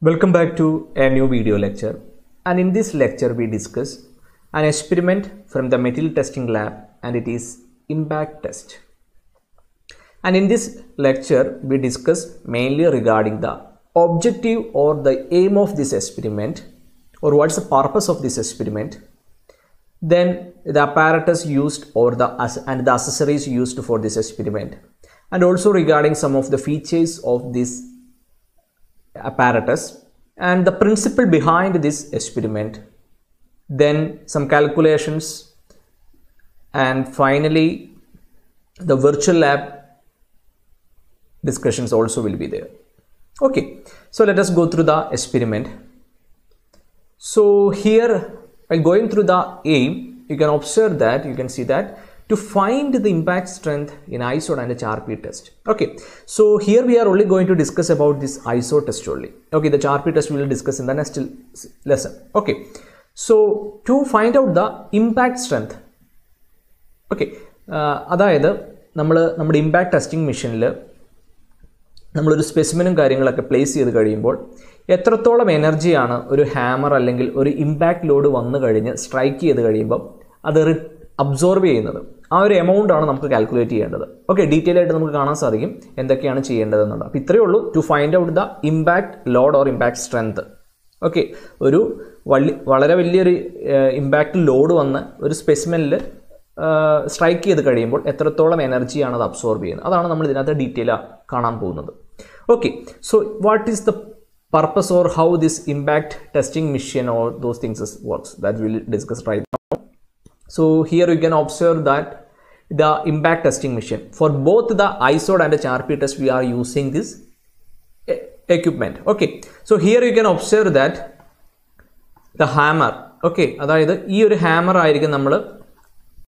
Welcome back to a new video lecture and in this lecture we discuss an experiment from the material testing lab and it is impact test. And in this lecture we discuss mainly regarding the objective or the aim of this experiment or what's the purpose of this experiment then the apparatus used or the and the accessories used for this experiment and also regarding some of the features of this apparatus and the principle behind this experiment, then some calculations, and finally the virtual lab discussions also will be there. Okay, so let us go through the experiment. So here, while going through the aim, you can observe that you can see that to find the impact strength in ISO and HRP test. Okay, so here we are only going to discuss about this ISO test only. Okay, the HRP test we will discuss in the next lesson. Okay, so to find out the impact strength. Okay, അതായത് നമ്മൾ നമ്മുടെ impact testing മെഷീനിൽ നമ്മളൊരു സ്പെസിമിനും കാര്യങ്ങളൊക്കെ place ചെയ്ത് കഴിയുമ്പോൾ എത്രത്തോളം എനർജിയാണ് ഒരു ഹാമർ അല്ലെങ്കിൽ ഒരു impact ലോഡ് വന്നു കഴിഞ്ഞ് സ്ട്രൈക്ക് ചെയ്ത് കഴിയുമ്പോൾ അത് അബ്സോർബ് ചെയ്യുന്നത് ആ ഒരു എമൗണ്ട് ആണ് നമുക്ക് കാൽക്കുലേറ്റ് ചെയ്യേണ്ടത് ഓക്കെ ഡീറ്റെയിൽ ആയിട്ട് നമുക്ക് കാണാൻ സാധിക്കും എന്തൊക്കെയാണ് ചെയ്യേണ്ടതെന്നുള്ളത് അപ്പോൾ ഇത്രയേ ഉള്ളൂ to find out the impact load or impact strength okay ഒരു വള്ളി വളരെ വലിയൊരു ഇമ്പാക്റ്റ് ലോഡ് വന്ന് ഒരു സ്പെസിമെനിൽ സ്ട്രൈക്ക് ചെയ്ത് കഴിയുമ്പോൾ എത്രത്തോളം എനർജിയാണ് അത് അബ്സോർബ് ചെയ്യുന്നത് അതാണ് നമ്മൾ ഇതിനകത്ത് ഡീറ്റെയിൽ കാണാൻ പോകുന്നത് okay so what is the purpose or how this impact testing machine or those things works that will discuss right So here you can observe that the impact testing machine for both the ISOD and the HRP test we are using this equipment. Okay, so here you can observe that the hammer. Okay, that is the hammer I can number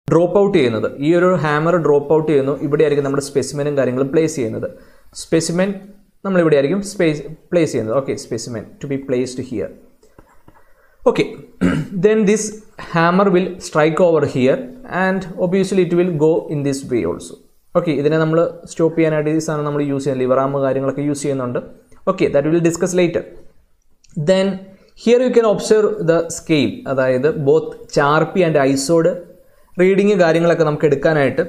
drop out here another your hammer drop out you know you can number specimen in the place here another specimen number space place here okay specimen to be placed here okay then this hammer will strike over here and obviously it will go in this way also okay ഇതിനെ നമ്മൾ stop ചെയ്യാനായിട്ട് ഈ സാധനം നമ്മൾ use ചെയ്യുന്നത് ലിവറാം കാര്യങ്ങളൊക്കെ use ചെയ്യുന്നുണ്ട് okay that will discuss later then here you can observe the scale അതായത് both Charpy and Izod reading കാര്യങ്ങളൊക്കെ നമുക്ക് എടുക്കാനായിട്ട്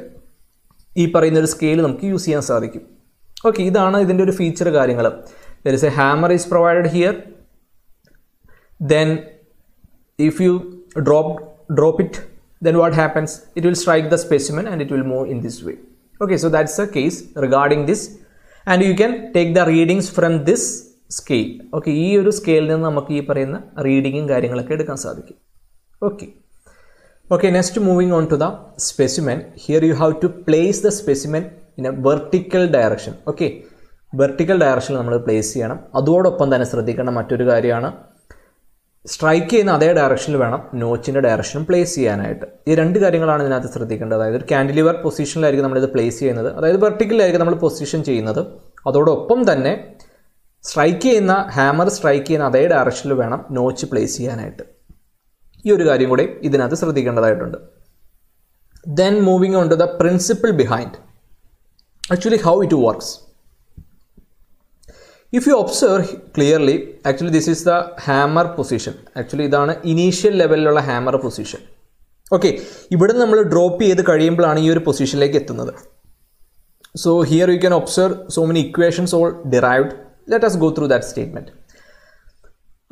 ഈ പറയുന്ന ഒരു സ്കെയിൽ നമുക്ക് യൂസ് ചെയ്യാൻ സാധിക്കും ഓക്കെ ഇതാണ് ഇതിൻ്റെ ഒരു ഫീച്ചർ കാര്യങ്ങൾ there is a hammer is provided here then if you drop, drop it, then what happens? It will strike the specimen and it will move in this way. Okay, so that's the case regarding this. And you can take the readings from this scale okay ഈ ഒരു സ്കെയിലിൽ നിന്ന് നമുക്ക് ഈ പറയുന്ന റീഡിങ്ങും കാര്യങ്ങളൊക്കെ എടുക്കാൻ സാധിക്കും okay okay next moving on to the specimen here you have to place the specimen in a vertical direction okay vertical ഡയറക്ഷനിൽ നമ്മൾ പ്ലേസ് ചെയ്യണം അതോടൊപ്പം തന്നെ ശ്രദ്ധിക്കേണ്ട മറ്റൊരു കാര്യമാണ് സ്ട്രൈക്ക് ചെയ്യുന്ന അതേ ഡയറക്ഷനിൽ വേണം നോച്ചിൻ്റെ ഡയറക്ഷനും പ്ലേസ് ചെയ്യാനായിട്ട് ഈ രണ്ട് കാര്യങ്ങളാണ് ഇതിനകത്ത് ശ്രദ്ധിക്കേണ്ടത് അതായത് ഒരു കാൻഡിലിവർ പൊസിഷനിലായിരിക്കും നമ്മളിത് പ്ലേസ് ചെയ്യുന്നത് അതായത് വെർട്ടിക്കലായിരിക്കും നമ്മൾ പൊസിഷൻ ചെയ്യുന്നത് അതോടൊപ്പം തന്നെ സ്ട്രൈക്ക് ചെയ്യുന്ന ഹാമർ സ്ട്രൈക്ക് ചെയ്യുന്ന അതേ ഡയറക്ഷനിൽ വേണം നോച്ച് പ്ലേസ് ചെയ്യാനായിട്ട് ഈ ഒരു കാര്യം കൂടി ഇതിനകത്ത് ശ്രദ്ധിക്കേണ്ടതായിട്ടുണ്ട് then moving on to the principle behind actually how it works if you observe clearly actually this is the hammer position actually ഇതാണ് ഇനീഷ്യൽ ലെവലിലുള്ള ഹാമർ പൊസിഷൻ ഓക്കെ ഇവിടെ നമ്മൾ ഡ്രോപ്പ് ചെയ്ത് കഴിയുമ്പോഴാണ് ഈ ഒരു പൊസിഷനിലേക്ക് എത്തുന്നത് so here you can observe so many equations all derived let us go through that statement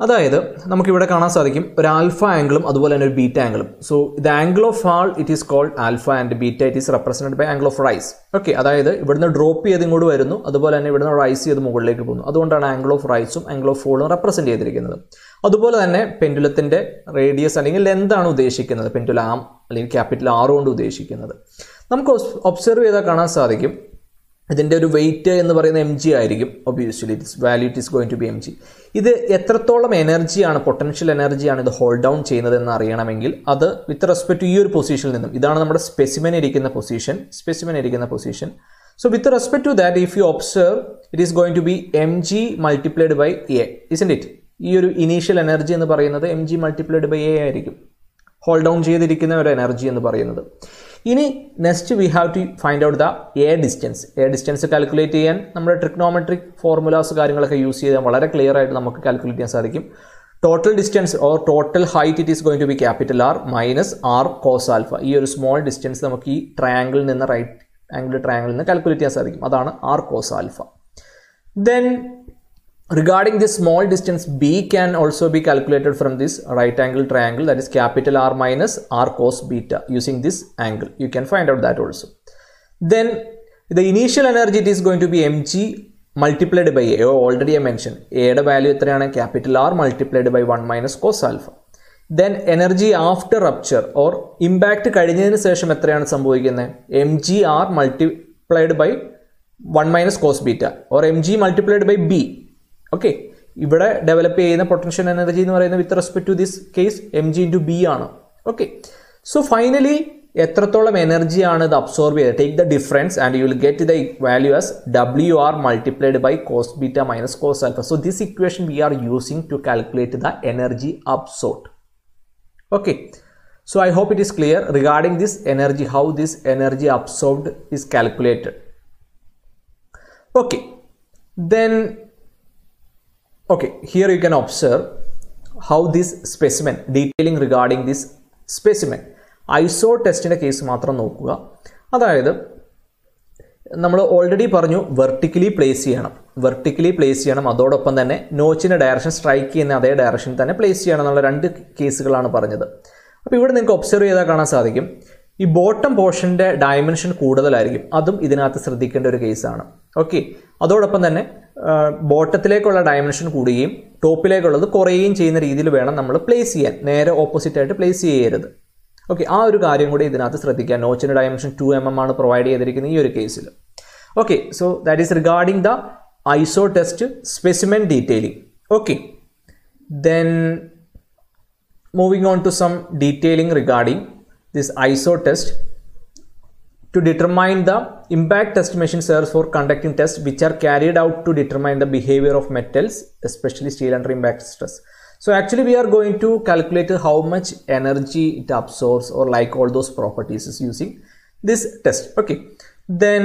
അതായത് നമുക്കിവിടെ കാണാൻ സാധിക്കും ഒരു ആൽഫ ആംഗിളും അതുപോലെ തന്നെ ഒരു ബീറ്റ ആംഗിളും സോ ഇത് angle of fall it is called alpha and beta it is represented by angle of rise okay അതായത് ഇവിടുന്ന് ഡ്രോപ്പ് ചെയ്ത് ഇങ്ങോട്ട് വരുന്നു അതുപോലെ തന്നെ ഇവിടുന്ന് റൈസ് ചെയ്ത് മുകളിലേക്ക് പോകുന്നു അതുകൊണ്ടാണ് ആംഗിൾ ഓഫ് റൈസും ആംഗിൾ ഓഫ് ഫോളും റെപ്രസെൻറ്റ് ചെയ്തിരിക്കുന്നത് അതുപോലെ തന്നെ പെൻഡുലത്തിൻ്റെ റേഡിയസ് അല്ലെങ്കിൽ ലെന്താണ് ഉദ്ദേശിക്കുന്നത് പെൻഡുലാം അല്ലെങ്കിൽ ക്യാപിറ്റൽ ആർ കൊണ്ട് ഉദ്ദേശിക്കുന്നത് നമുക്ക് ഒബ്സർവ് ചെയ്താൽ കാണാൻ സാധിക്കും ഇതിൻ്റെ ഒരു വെയിറ്റ് എന്ന് പറയുന്ന എം ജി ആയിരിക്കും obviously its value it is going to be M G ഇത് എത്രത്തോളം എനർജിയാണ് പൊട്ടൻഷ്യൽ എനർജിയാണ് ഇത് ഹോൾഡ് ഡൗൺ ചെയ്യുന്നത് എന്ന് അറിയണമെങ്കിൽ അത് വിത്ത് റെസ്പെക്ട് ടു ഈ ഒരു പൊസിഷനിൽ നിന്നും ഇതാണ് നമ്മുടെ സ്പെസിമൻ ഇരിക്കുന്ന പൊസിഷൻ സ്പെസിമൻ ഇരിക്കുന്ന position so with respect to that if you observe it is going to be M G multiplied by A ഇസിൻ ഇറ്റ് ഈ ഒരു ഇനീഷ്യൽ എനർജി എന്ന് പറയുന്നത് M G multiplied by A ആയിരിക്കും ഹോൾഡ് ഡൗൺ ചെയ്തിരിക്കുന്ന ഒരു എനർജി എന്ന് പറയുന്നത് ഇനി next we have to find out the A distance A distance calculate ചെയ്യാൻ നമ്മുടെ ട്രിക്നോമെട്രിക് ഫോർമുലാസ് കാര്യങ്ങളൊക്കെ യൂസ് ചെയ്താൽ വളരെ ക്ലിയർ ആയിട്ട് നമുക്ക് കാൽക്കുലേറ്റ് ചെയ്യാൻ സാധിക്കും total distance or total height it is going to be capital R minus R cos alpha ഈ ഒരു സ്മോൾ ഡിസ്റ്റൻസ് നമുക്ക് ഈ ട്രയാങ്കിളിൽ നിന്ന് റൈറ്റ് ആംഗിൾ ട്രയാങ്കിളിൽ നിന്ന് കാൽക്കുലേറ്റ് ചെയ്യാൻ സാധിക്കും അതാണ് R cos alpha then regarding this small distance b can also be calculated from this right angle triangle that is capital r minus r cos beta using this angle you can find out that also then the initial energy is going to be mg multiplied by a oh, already i mentioned a യുടെ value capital R multiplied by 1 minus cos alpha. Then energy after rupture or impact impact കഴിഞ്ഞതിന് ശേഷം എത്രയാണ് സംഭവിക്കുന്നത് M G Mg R multiplied by one minus cos beta or mg multiplied by b. ഓക്കെ ഇവിടെ develop ചെയ്യുന്ന potential energy എന്ന് പറയുന്നത് with respect to this case M G into B ആണ് ഓക്കെ സോ ഫൈനലി എത്രത്തോളം എനർജിയാണ് ഇത് അബ്സോർബ് ചെയ്ത് take the difference and you will get the value as W R multiplied by cos beta minus cos alpha so this equation we are using to calculate the energy absorbed okay so I hope it is clear regarding this energy how this energy absorbed is calculated okay then Okay, here you can observe how this specimen, detailing regarding this specimen, ISO ടെസ്റ്റിൻ്റെ case മാത്രം നോക്കുക അതായത് നമ്മൾ already പറഞ്ഞു vertically place ചെയ്യണം vertically place ചെയ്യണം അതോടൊപ്പം തന്നെ നോച്ചിൻ്റെ ഡയറക്ഷൻ സ്ട്രൈക്ക് ചെയ്യുന്ന അതേ ഡയറക്ഷനിൽ തന്നെ പ്ലേസ് ചെയ്യണം എന്നുള്ള രണ്ട് കേസുകളാണ് പറഞ്ഞത് അപ്പോൾ ഇവിടെ നിങ്ങൾക്ക് ഒബ്സർവ് ചെയ്താൽ കാണാൻ സാധിക്കും ഈ ബോട്ടം പോർഷൻ്റെ ഡയമെൻഷൻ കൂടുതലായിരിക്കും അതും ഇതിനകത്ത് ശ്രദ്ധിക്കേണ്ട ഒരു കേസാണ് ഓക്കെ അതോടൊപ്പം തന്നെ ബോട്ടത്തിലേക്കുള്ള ഡയമെൻഷൻ കൂടുകയും ടോപ്പിലേക്കുള്ളത് കുറയുകയും ചെയ്യുന്ന രീതിയിൽ വേണം നമ്മൾ പ്ലേസ് ചെയ്യാൻ നേരെ ഓപ്പോസിറ്റായിട്ട് പ്ലേസ് ചെയ്യരുത് ഓക്കെ ആ ഒരു കാര്യം കൂടി ഇതിനകത്ത് ശ്രദ്ധിക്കുക നോച്ചിൻ്റെ ഡയമെൻഷൻ ടു എം എം ആണ് പ്രൊവൈഡ് ചെയ്തിരിക്കുന്നത് ഈ ഒരു കേസിൽ okay so that is regarding the ISO test specimen detailing okay then moving on to some detailing regarding this ISO test to determine the impact estimation serves for conducting tests which are carried out to determine the behavior of metals especially steel under impact stress so actually we are going to calculate how much energy it absorbs or like all those properties is using this test okay then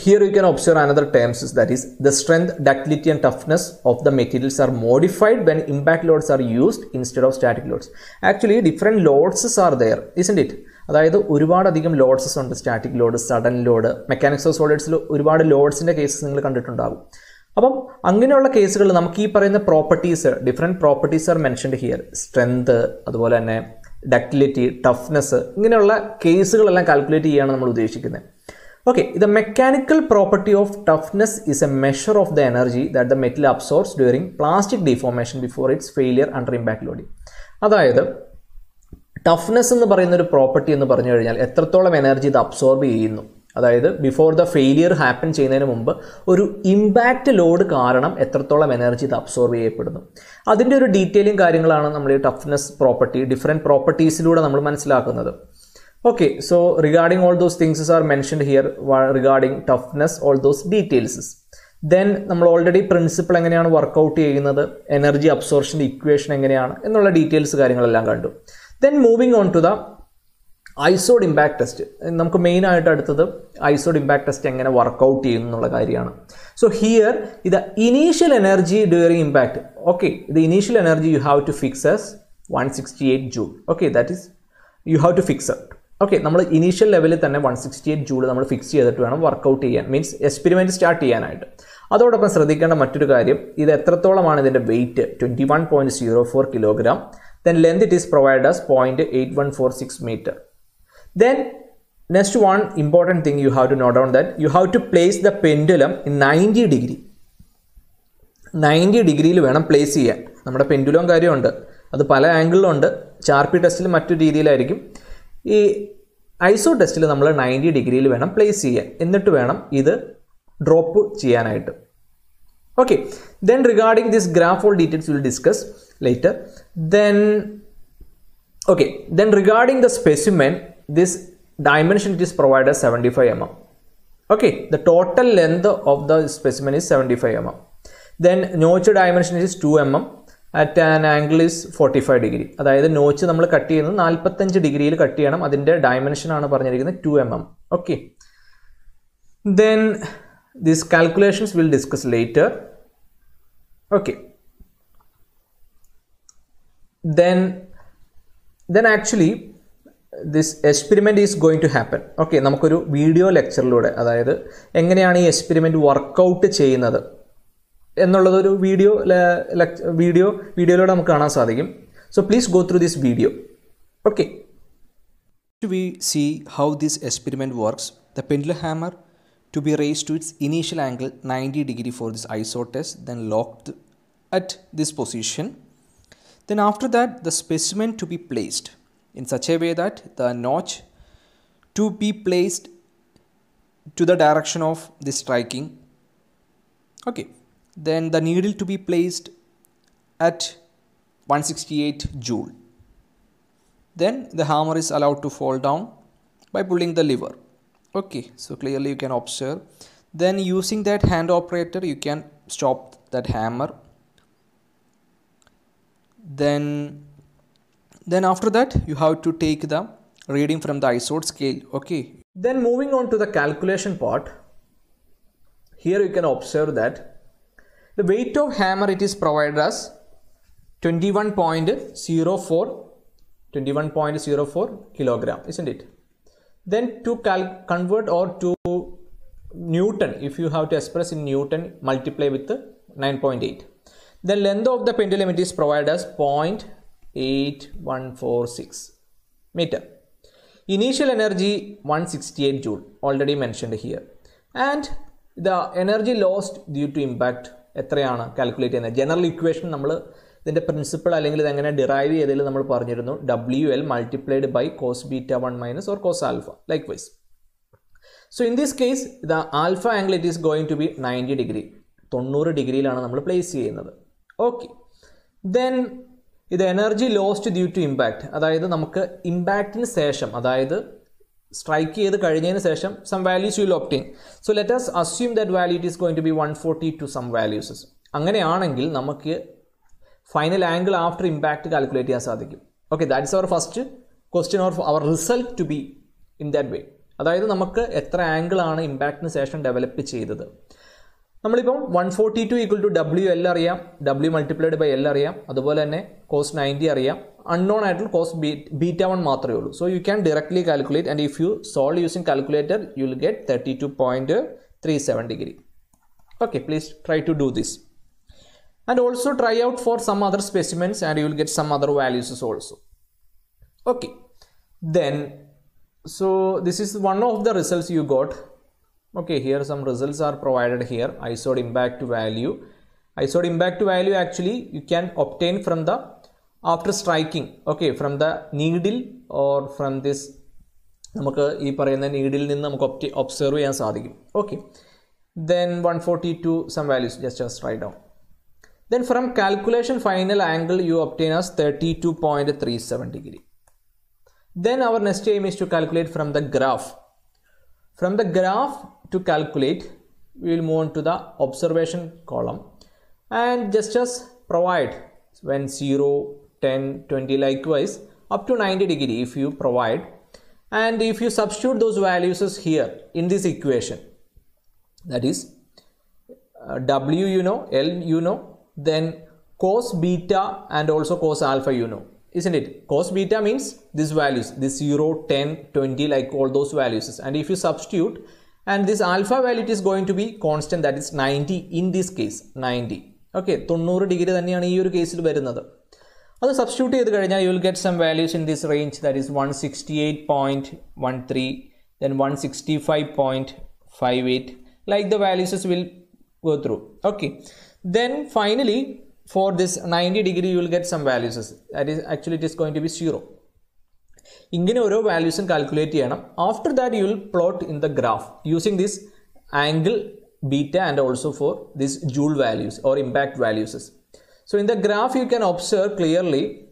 Here you can observe another terms is that is the strength, ductility and toughness of the materials are modified when impact loads are used instead of static loads. Actually different loads are there isn't it? അതായത് ഒരുപാടധികം ലോഡ്സസ് ഉണ്ട് static load sudden load mechanics of സോളിഡ്സിൽ ഒരുപാട് ലോഡ്സിൻ്റെ cases നിങ്ങൾ കണ്ടിട്ടുണ്ടാകും അപ്പം അങ്ങനെയുള്ള കേസുകളിൽ നമുക്ക് ഈ പറയുന്ന properties different properties are mentioned here strength അതുപോലെ തന്നെ ഡക്ടിലിറ്റി ടഫ്നെസ് ഇങ്ങനെയുള്ള കേസുകളെല്ലാം കാൽക്കുലേറ്റ് ചെയ്യാണ് നമ്മൾ ഉദ്ദേശിക്കുന്നത് okay the mechanical property of toughness is a measure of the energy that the metal absorbs during plastic deformation before its failure under impact loading. അതായത് ടഫ്നെസ് എന്ന് പറയുന്ന ഒരു പ്രോപ്പർട്ടി എന്ന് പറഞ്ഞു കഴിഞ്ഞാൽ എത്രത്തോളം എനർജി ഇത് അബ്സോർബ് ചെയ്യുന്നു അതായത് ബിഫോർ ദ ഫെയിലിയർ ഹാപ്പൻ ചെയ്യുന്നതിന് മുമ്പ് ഒരു ഇമ്പാക്റ്റ് ലോഡ് കാരണം എത്രത്തോളം എനർജി ഇത് അബ്സോർബ് ചെയ്യപ്പെടുന്നു അതിൻ്റെ ഒരു ഡീറ്റെയിലും കാര്യങ്ങളാണ് നമ്മൾ ഈ ടഫ്നെസ് പ്രോപ്പർട്ടി ഡിഫറെൻറ്റ് പ്രോപ്പർട്ടീസിലൂടെ നമ്മൾ മനസ്സിലാക്കുന്നത് okay so regarding all those തിങ്സസ് are mentioned here regarding toughness all those details. Then നമ്മൾ ഓൾറെഡി പ്രിൻസിപ്പിൾ എങ്ങനെയാണ് വർക്കൗട്ട് ചെയ്യുന്നത് എനർജി അബ്സോർഷൻ്റെ ഇക്വേഷൻ എങ്ങനെയാണ് എന്നുള്ള ഡീറ്റെയിൽസ് കാര്യങ്ങളെല്ലാം കണ്ടു then moving on to the Izod impact test നമുക്ക് മെയിൻ ആയിട്ട് അടുത്തത് ഐസോഡ് ഇമ്പാക്ട് ടെസ്റ്റ് എങ്ങനെ വർക്കൗട്ട് ചെയ്യുന്നു എന്നുള്ള കാര്യമാണ് സോ ഹിയർ ഇത് initial energy during impact okay ഇത് initial energy you have to fix as one sixty eight joule okay that is you have to fix out okay നമ്മൾ ഇനീഷ്യൽ ലെവലിൽ തന്നെ വൺ സിക്സ്റ്റി എയ്റ്റ് ജൂള് നമ്മൾ fix ചെയ്തിട്ട് വേണം workout ചെയ്യാൻ means experiment start ചെയ്യാനായിട്ട് അതോടൊപ്പം ശ്രദ്ധിക്കേണ്ട മറ്റൊരു കാര്യം ഇത് എത്രത്തോളമാണ് ഇതിൻ്റെ weight twenty one point zero four kilogram then length it is provide as point eight one four six metre then next one important thing you have to note down that you have to place the pendulum in ninety degree ninety ഡിഗ്രിയിൽ വേണം place ചെയ്യാൻ നമ്മുടെ pendulum കാര്യമുണ്ട് അത് പല ആംഗിളിലുണ്ട് ചാർപ്പി ടെസ്റ്റിൽ മറ്റു രീതിയിലായിരിക്കും ഈ ഐസോ ടെസ്റ്റിൽ നമ്മൾ നയൻറ്റി ഡിഗ്രിയിൽ വേണം പ്ലേസ് ചെയ്യാൻ എന്നിട്ട് വേണം ഇത് ഡ്രോപ്പ് ചെയ്യാനായിട്ട് okay then regarding this graph all details will discuss later then okay then regarding the specimen this dimension it is provide seventy five M M okay the total length of the specimen is seventy five M M then notch dimension it is two M M at an angle is forty five degree അതായത് notch നമ്മൾ cut ചെയ്യുന്നത് നാൽപ്പത്തഞ്ച് ഡിഗ്രിയിൽ cut ചെയ്യണം അതിൻ്റെ ആണ് പറഞ്ഞിരിക്കുന്നത് two M M okay then these calculations will discuss later okay then then actually this experiment is going to happen okay നമുക്കൊരു വീഡിയോ ലെക്ചറിലൂടെ അതായത് എങ്ങനെയാണ് ഈ എക്സ്പെരിമെൻറ്റ് വർക്കൗട്ട് ചെയ്യുന്നത് video, വീഡിയോ video. വീഡിയോയിലൂടെ നമുക്ക് കാണാൻ സാധിക്കും so please go through this video okay we see how this experiment works, the pendulum hammer to be raised to its initial angle 90 degree for this ISO then locked at this position. Then after that the specimen to be placed in such a way that the notch to be placed to the direction of the striking. Okay then the needle to be placed at 168 joule. Then the hammer is allowed to fall down by pulling the lever. Okay, so clearly you can observe. Then using that hand operator, you can stop that hammer. Then, then after that, you have to take the reading from the isode scale. Okay. Then moving on to the calculation part. Here you can observe that the weight of hammer it is provided as 21.04 21.04 kilogram isn't it then to convert or to newton if you have to express in newton multiply with 9.8 the length of the pendulum it is provided as 0.8146 meter initial energy 168 joule already mentioned here and the energy lost due to impact എത്രയാണ് calculate ചെയ്യുന്നത് general equation നമ്മൾ ഇതിൻ്റെ principle അല്ലെങ്കിൽ ഇതെങ്ങനെ derive ചെയ്തതിൽ നമ്മൾ പറഞ്ഞിരുന്നു W L multiplied by cos beta one minus or cos alpha likewise so in this case the alpha angle it is going to be ninety degree തൊണ്ണൂറ് ഡിഗ്രിയിലാണ് നമ്മൾ പ്ലേസ് ചെയ്യുന്നത് ഓക്കെ ദെൻ ഇത് energy lost due to impact അതായത് നമുക്ക് ഇമ്പാക്റ്റിന് ശേഷം അതായത് സ്ട്രൈക്ക് ചെയ്ത് കഴിഞ്ഞതിന് ശേഷം some values will obtain so let us assume that value it is going to be one forty two some values അങ്ങനെയാണെങ്കിൽ നമുക്ക് final angle after impact calculate ചെയ്യാൻ സാധിക്കും okay that is our first question or our result to be in that way അതായത് നമുക്ക് എത്ര ആംഗിളാണ് ഇമ്പാക്റ്റിന് ശേഷം ഡെവലപ്പ് ചെയ്തത് നമ്മളിപ്പം one forty two equal to W L അറിയാം ഡബ്ല്യു മൾട്ടിപ്ലൈഡ് ബൈ എൽ അറിയാം അതുപോലെ തന്നെ കോസ് നയൻറ്റി അറിയാം unknown at cost beta 1 matre so you can directly calculate and if you solve using calculator you will get 32.37 degree okay please try to do this and also try out for some other specimens and you will get some other values also okay then so this is one of the results you got okay here some results are provided here back to value back to value actually you can obtain from the after striking okay from the needle or from this namukku ee parayna needle ninnu namukku observe cheyan sadhikum okay then 142 some values just just write down then from calculation final angle you obtain us 32.37 degree then our next aim is to calculate from the graph from the graph to calculate we will move on to the observation column and just just provide when 0 10 20 likewise up to 90 degree if you provide and if you substitute those values here in this equation that is uh, w you know l you know then cos beta and also cos alpha you know isn't it cos beta means these values this 0 10 20 like all those values and if you substitute and this alpha value it is going to be constant that is 90 in this case 90 Okay, okay than any other case ഒരു കേസിൽ another. അത് substitute ചെയ്ത് കഴിഞ്ഞാൽ you will get some values in this range that is one sixty eight point one three then one sixty five point five eight like the values will go through okay then finally for this ninety degree you will get some values that is actually it is going to be zero ഇങ്ങനെ ഓരോ വാല്യൂസും calculate ചെയ്യണം after that you will plot in the graph using this angle beta and also for this joule values or impact values So in the graph you can observe clearly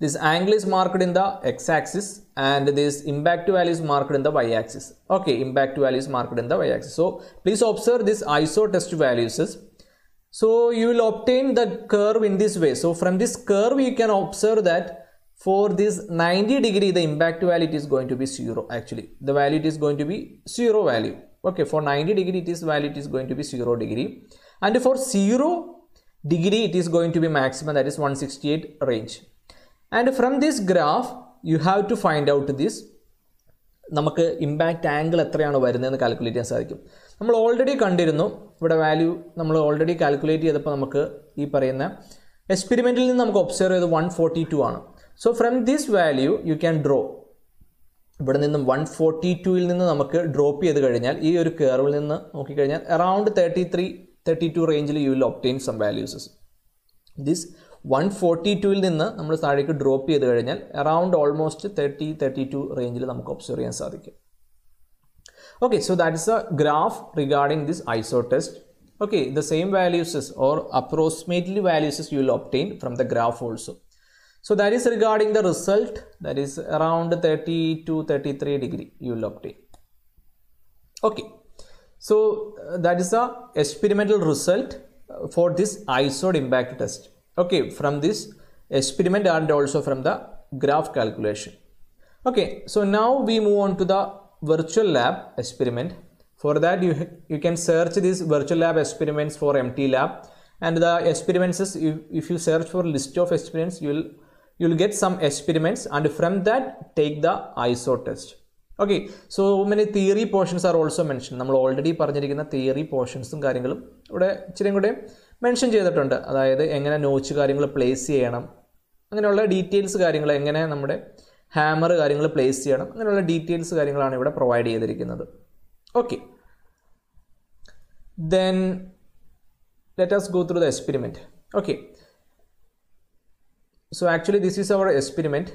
this angle is marked in the x-axis and this impact value is marked in the y-axis. Okay, impact value is marked in the y-axis. So please observe this ISO test values. So you will obtain the curve in this way. So from this curve you can observe that for this 90 degree the impact value is going to be 0 actually. The value is going to be 0 value. Okay, for 90 degree it is value is going to be 0 degree and for 0 degree it is going to be maximum that is 168 range and from this graph you have to find out this നമുക്ക് impact angle എത്രയാണ് വരുന്നതെന്ന് calculate ചെയ്യാൻ സാധിക്കും നമ്മൾ already കണ്ടിരുന്നു ഇവിടെ value നമ്മൾ already calculate ചെയ്തപ്പോൾ നമുക്ക് ഈ പറയുന്ന എക്സ്പെരിമെൻറ്റിൽ നിന്ന് നമുക്ക് ഒബ്സർവ് ചെയ്ത് വൺ ഫോർട്ടി ടു ആണ് so from this value you can draw ഇവിടെ നിന്നും വൺ ഫോർട്ടി ടുവിൽ നിന്ന് നമുക്ക് ഡ്രോപ്പ് ചെയ്ത് കഴിഞ്ഞാൽ ഈ ഒരു കെയറിൽ നിന്ന് നോക്കിക്കഴിഞ്ഞാൽ around thirty three thirty two റേഞ്ചിൽ you will obtain some values this one forty ടുവിൽ നിന്ന് നമ്മൾ താഴേക്ക് ഡ്രോപ്പ് ചെയ്ത് കഴിഞ്ഞാൽ around almost thirty thirty two റേഞ്ചിൽ നമുക്ക് ഒബ്സർവ് ചെയ്യാൻ സാധിക്കും okay so that is a graph regarding this ISO test okay the same values or approximately values you will obtain from the graph also so that is regarding the result that is around thirty to thirty three degree you will obtain okay So uh, that is the experimental result uh, for this isod impact test. Okay, from this experiment and also from the graph calculation. Okay, so now we move on to the virtual lab experiment. For that you, you can search these virtual lab experiments for MT lab and the experiments is if, if you search for list of experiments you will you will get some experiments and from that take the ISO test. Okay so many theory portions are also mention നമ്മൾ already പറഞ്ഞിരിക്കുന്ന theory പോർഷൻസും കാര്യങ്ങളും ഇവിടെ ഇച്ചിരിയും കൂടെ mention ചെയ്തിട്ടുണ്ട് അതായത് എങ്ങനെ നോച്ച് കാര്യങ്ങൾ പ്ലേസ് ചെയ്യണം അങ്ങനെയുള്ള ഡീറ്റെയിൽസ് കാര്യങ്ങൾ എങ്ങനെ നമ്മുടെ ഹാമർ കാര്യങ്ങൾ പ്ലേസ് ചെയ്യണം അങ്ങനെയുള്ള ഡീറ്റെയിൽസ് കാര്യങ്ങളാണ് ഇവിടെ പ്രൊവൈഡ് ചെയ്തിരിക്കുന്നത് okay then let us go through the experiment okay so actually this is our experiment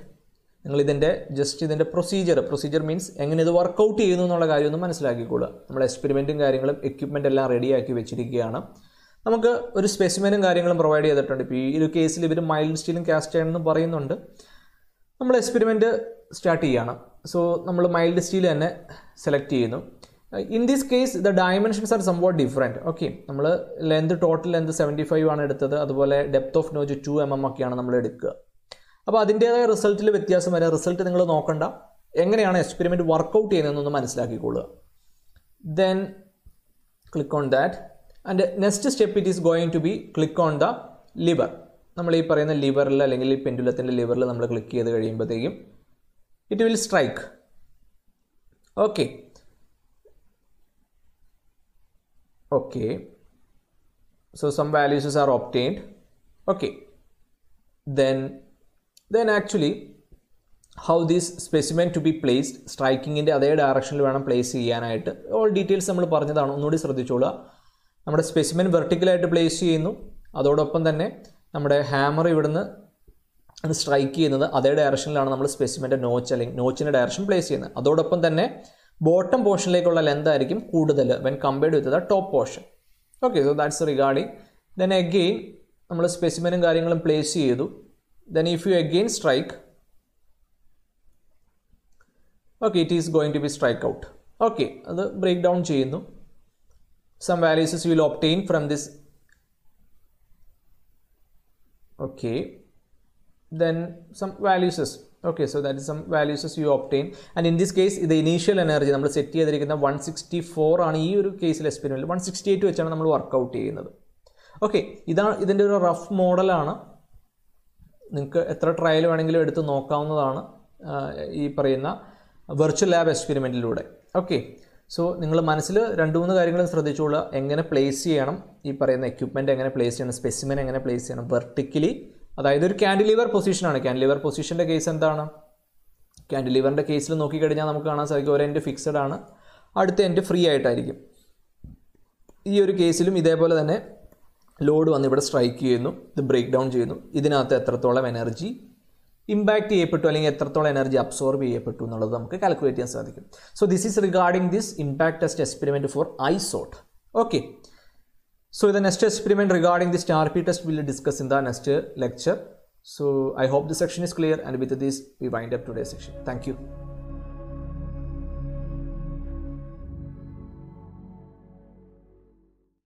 നിങ്ങൾ ഇതിൻ്റെ ജസ്റ്റ് ഇതിൻ്റെ പ്രൊസീജിയർ പ്രൊസീജിയർ മീൻസ് എങ്ങനെ ഇത് വർക്കൗട്ട് ചെയ്യുന്നു എന്നുള്ള കാര്യമൊന്നും ഒന്ന് മനസ്സിലാക്കിക്കൊള്ളുക നമ്മൾ എക്സ്പെരിമെൻറ്റും കാര്യങ്ങളും എക്യുപ്മെൻ്റ് എല്ലാം റെഡിയാക്കി വെച്ചിരിക്കുകയാണ് നമുക്ക് ഒരു സ്പെസിമെനും കാര്യങ്ങളും പ്രൊവൈഡ് ചെയ്തിട്ടുണ്ട് ഇപ്പോൾ ഈ ഒരു കേസിൽ ഇവർ മൈൽഡ് സ്റ്റീലും കാസ്റ്റ് ആണെന്ന് പറയുന്നുണ്ട് നമ്മൾ എക്സ്പെരിമെൻറ്റ് സ്റ്റാർട്ട് ചെയ്യുകയാണ് സോ നമ്മൾ മൈൽഡ് സ്റ്റീൽ തന്നെ സെലക്ട് ചെയ്യുന്നു in this case the dimensions are സംഭവം ഡിഫറെൻറ്റ് ഓക്കെ നമ്മൾ length total length seventy five ആണ് എടുത്തത് അതുപോലെ depth of notch two M M ഒക്കെയാണ് നമ്മൾ എടുക്കുക അപ്പോൾ അതിൻ്റേതായ റിസൾട്ടിൽ വ്യത്യാസം വരാം റിസൾട്ട് നിങ്ങൾ നോക്കണ്ട എങ്ങനെയാണ് എക്സ്പെരിമെൻറ്റ് വർക്കൗട്ട് ചെയ്യുന്നതെന്നൊന്ന് മനസ്സിലാക്കിക്കൊള്ളുക then click on that and next step it is going to be click on the lever നമ്മൾ ഈ പറയുന്ന ലിവറിൽ അല്ലെങ്കിൽ ഈ പെൻഡുലത്തിൻ്റെ ലിവറിൽ നമ്മൾ ക്ലിക്ക് ചെയ്ത് കഴിയുമ്പോഴത്തേക്കും it will strike okay okay so some values are obtained okay then then actually how these specimen to be placed സ്ട്രൈക്കിങ്ങിൻ്റെ അതേ ഡയറക്ഷനിൽ വേണം പ്ലേസ് ചെയ്യാനായിട്ട് ഓൾ ഡീറ്റെയിൽസ് നമ്മൾ പറഞ്ഞതാണ് ഒന്നുകൂടി ശ്രദ്ധിച്ചോളുക നമ്മുടെ സ്പെസിമെൻ വെർട്ടിക്കലായിട്ട് പ്ലേസ് ചെയ്യുന്നു അതോടൊപ്പം തന്നെ നമ്മുടെ ഹാമർ ഇവിടുന്ന് സ്ട്രൈക്ക് ചെയ്യുന്നത് അതേ ഡയറക്ഷനിലാണ് നമ്മൾ സ്പെസിമെൻ്റെ നോച്ച് അല്ലെങ്കിൽ നോച്ചിൻ്റെ ഡയറക്ഷൻ പ്ലേസ് ചെയ്യുന്നത് അതോടൊപ്പം തന്നെ ബോട്ടം പോർഷനിലേക്കുള്ള ലെന്ത് ആയിരിക്കും കൂടുതൽ when compared with the top portion okay so that's regarding then again നമ്മൾ സ്പെസിമെനും കാര്യങ്ങളും പ്ലേസ് ചെയ്തു then if you again strike okay it is going to be strike out okay the breakdown chain some values will obtain from this okay then some values okay so that is some values you obtain and in this case the initial energy number set 164 on your case experiment 168 to work out okay this is a rough model നിങ്ങൾക്ക് എത്ര trial വേണമെങ്കിലും എടുത്ത് നോക്കാവുന്നതാണ് ഈ പറയുന്ന virtual lab എക്സ്പെരിമെൻറ്റിലൂടെ okay so നിങ്ങൾ മനസ്സിൽ രണ്ട് മൂന്ന് കാര്യങ്ങളും ശ്രദ്ധിച്ചുകൊള്ളുക എങ്ങനെ പ്ലേസ് ചെയ്യണം ഈ പറയുന്ന എക്യുപ്മെൻറ്റ് എങ്ങനെ പ്ലേസ് ചെയ്യണം സ്പെസിമെൻ എങ്ങനെ പ്ലേസ് ചെയ്യണം വെർട്ടിക്കലി അതായത് ഒരു ക്യാൻഡിലിവർ പൊസിഷനാണ് ക്യാൻഡിലിവർ പൊസിഷൻ്റെ കേസ് എന്താണ് ക്യാൻഡിലിവറിൻ്റെ കേസിൽ നോക്കിക്കഴിഞ്ഞാൽ നമുക്ക് കാണാൻ സാധിക്കും ഒരു എൻ്റെ ഫിക്സഡ് ആണ് അടുത്ത എൻ്റെ ഫ്രീ ആയിട്ടായിരിക്കും ഈ ഒരു കേസിലും ഇതേപോലെ തന്നെ ലോഡ് വന്ന് ഇവിടെ സ്ട്രൈക്ക് ചെയ്യുന്നു ഇത് ബ്രേക്ക് ഡൗൺ ചെയ്യുന്നു ഇതിനകത്ത് എത്രത്തോളം എനർജി ഇമ്പാക്ട് ചെയ്യപ്പെട്ടു അല്ലെങ്കിൽ എത്രത്തോളം എനർജി അബ്സോർബ് ചെയ്യപ്പെട്ടു എന്നുള്ളത് നമുക്ക് കാൽക്കുലേറ്റ് ചെയ്യാൻ സാധിക്കും so this is regarding this impact test experiment for Izod okay so ഇത് next experiment regarding this P test will discuss in the next lecture so I hope the section is clear and with this we wind up today section thank U